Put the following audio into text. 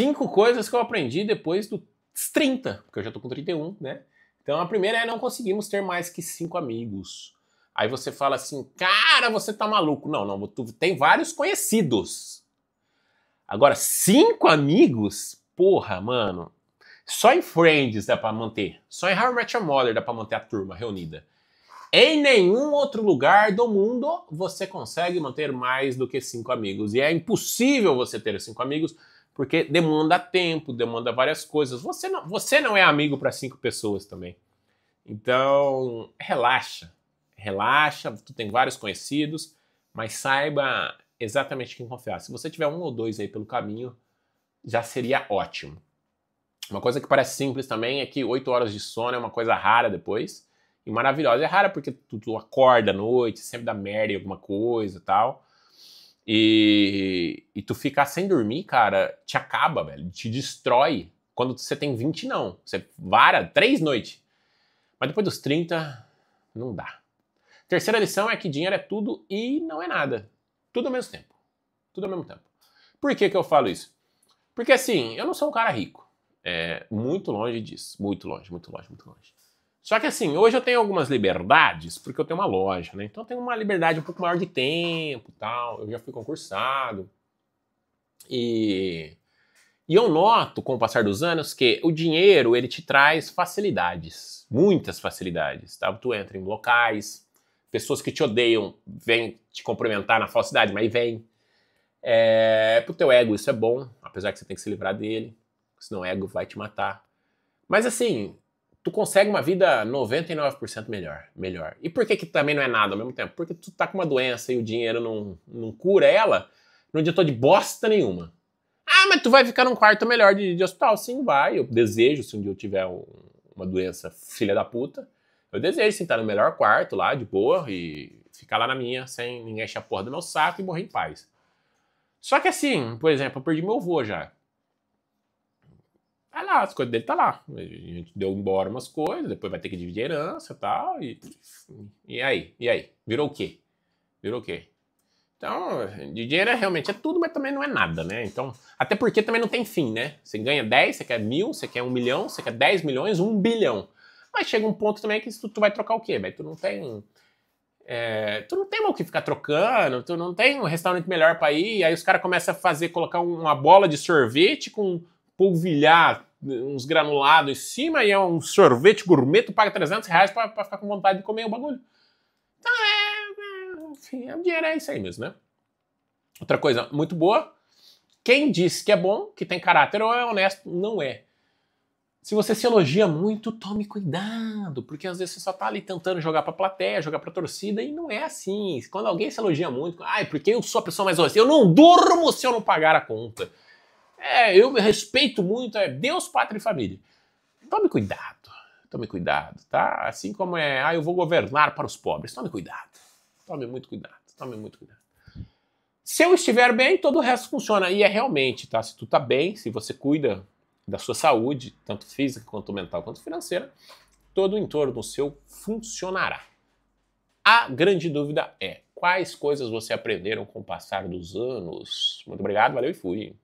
Cinco coisas que eu aprendi depois dos 30, porque eu já tô com 31, né? Então a primeira é não conseguimos ter mais que cinco amigos. Aí você fala assim, cara, você tá maluco. Não, não, tu tem vários conhecidos. Agora, cinco amigos? Porra, mano. Só em Friends dá pra manter. Só em How I Met Your Mother dá pra manter a turma reunida. Em nenhum outro lugar do mundo você consegue manter mais do que cinco amigos. E é impossível você ter cinco amigos porque demanda tempo, demanda várias coisas. Você não, você não é amigo para cinco pessoas também. Então, relaxa. Relaxa, tu tem vários conhecidos, mas saiba exatamente quem confiar. Se você tiver um ou dois aí pelo caminho, já seria ótimo. Uma coisa que parece simples também é que oito horas de sono é uma coisa rara depois. E maravilhosa. É rara porque tu, tu acorda à noite, sempre dá merda em alguma coisa e tal. E, e tu ficar sem dormir, cara, te acaba, velho, te destrói. Quando você tem 20, não. Você vara três noites. Mas depois dos 30, não dá. Terceira lição é que dinheiro é tudo e não é nada. Tudo ao mesmo tempo. Tudo ao mesmo tempo. Por que, que eu falo isso? Porque assim, eu não sou um cara rico. É, muito longe disso. Muito longe, muito longe, muito longe. Só que assim, hoje eu tenho algumas liberdades, porque eu tenho uma loja, né? Então eu tenho uma liberdade um pouco maior de tempo tal. Eu já fui concursado. E, e eu noto, com o passar dos anos, que o dinheiro ele te traz facilidades, muitas facilidades. Tá? Tu entra em locais, pessoas que te odeiam vêm te cumprimentar na falsidade, mas vem É, pro teu ego isso é bom, apesar que você tem que se livrar dele, senão o ego vai te matar. Mas assim, tu consegue uma vida 99% melhor, melhor. E por que que também não é nada ao mesmo tempo? Porque tu tá com uma doença e o dinheiro não, não cura ela, não adiantou de bosta nenhuma. Ah, mas tu vai ficar num quarto melhor de, de hospital. Sim, vai. Eu desejo, se um dia eu tiver um, uma doença filha da puta, eu desejo sim tá no melhor quarto lá, de boa, e ficar lá na minha, sem ninguém encher a porra do meu saco e morrer em paz. Só que assim, por exemplo, eu perdi meu avô já tá lá, as coisas dele tá lá. A gente deu embora umas coisas, depois vai ter que dividir herança tal, e tal. E aí? E aí? Virou o quê? Virou o quê? Então, dinheiro é, realmente é tudo, mas também não é nada, né? Então, até porque também não tem fim, né? Você ganha 10, você quer mil, você quer um milhão, você quer 10 milhões, um bilhão. Mas chega um ponto também que tu, tu vai trocar o quê, Tu não tem. É, tu não tem o que ficar trocando, tu não tem um restaurante melhor para ir, aí os caras começam a fazer, colocar uma bola de sorvete com polvilhar né, uns granulados em cima e é um sorvete gourmet, tu paga 300 reais pra, pra ficar com vontade de comer o bagulho. Então é. é enfim, é, o dinheiro é isso aí mesmo, né? Outra coisa muito boa: quem diz que é bom, que tem caráter ou é honesto, não é. Se você se elogia muito, tome cuidado, porque às vezes você só tá ali tentando jogar pra plateia, jogar pra torcida, e não é assim. Quando alguém se elogia muito, ai, porque eu sou a pessoa mais honesta, eu não durmo se eu não pagar a conta. É, eu me respeito muito, é Deus, pátria e família. Tome cuidado, tome cuidado, tá? Assim como é, ah, eu vou governar para os pobres. Tome cuidado, tome muito cuidado, tome muito cuidado. Se eu estiver bem, todo o resto funciona. E é realmente, tá? Se tu tá bem, se você cuida da sua saúde, tanto física quanto mental quanto financeira, todo o entorno seu funcionará. A grande dúvida é: quais coisas você aprenderam com o passar dos anos? Muito obrigado, valeu e fui.